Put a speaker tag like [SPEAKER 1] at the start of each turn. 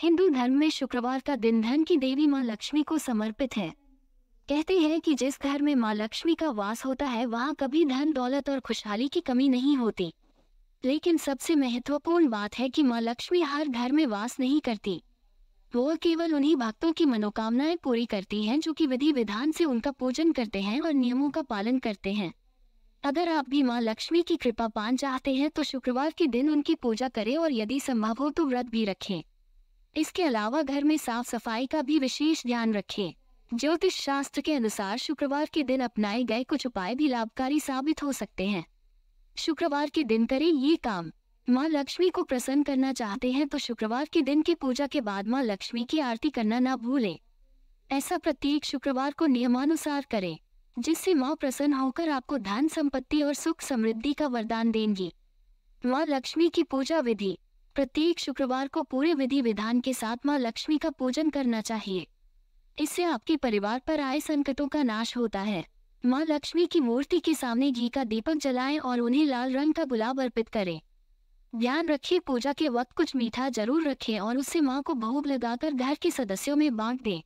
[SPEAKER 1] हिंदू धर्म में शुक्रवार का दिन धन की देवी माँ लक्ष्मी को समर्पित है कहते हैं कि जिस घर में माँ लक्ष्मी का वास होता है वहाँ कभी धन दौलत और खुशहाली की कमी नहीं होती लेकिन सबसे महत्वपूर्ण बात है कि माँ लक्ष्मी हर घर में वास नहीं करती वो केवल उन्हीं भक्तों की मनोकामनाएं पूरी करती हैं जो कि विधि विधान से उनका पूजन करते हैं और नियमों का पालन करते हैं अगर आप भी माँ लक्ष्मी की कृपा पान चाहते हैं तो शुक्रवार के दिन उनकी पूजा करें और यदि संभव हो तो व्रत भी रखें इसके अलावा घर में साफ सफाई का भी विशेष ध्यान रखें ज्योतिष शास्त्र के अनुसार शुक्रवार के दिन अपनाए गए कुछ उपाय भी लाभकारी साबित हो सकते हैं शुक्रवार के दिन करें ये काम माँ लक्ष्मी को प्रसन्न करना चाहते हैं तो शुक्रवार के दिन की पूजा के बाद माँ लक्ष्मी की आरती करना ना भूलें ऐसा प्रत्येक शुक्रवार को नियमानुसार करें जिससे माँ प्रसन्न होकर आपको धन संपत्ति और सुख समृद्धि का वरदान देंगी माँ लक्ष्मी की पूजा विधि प्रत्येक शुक्रवार को पूरे विधि विधान के साथ माँ लक्ष्मी का पूजन करना चाहिए इससे आपके परिवार पर आए संकटों का नाश होता है माँ लक्ष्मी की मूर्ति के सामने घी का दीपक जलाएं और उन्हें लाल रंग का गुलाब अर्पित करें ध्यान रखिए पूजा के वक्त कुछ मीठा जरूर रखें और उससे माँ को भोग लगाकर घर के सदस्यों में बांट दें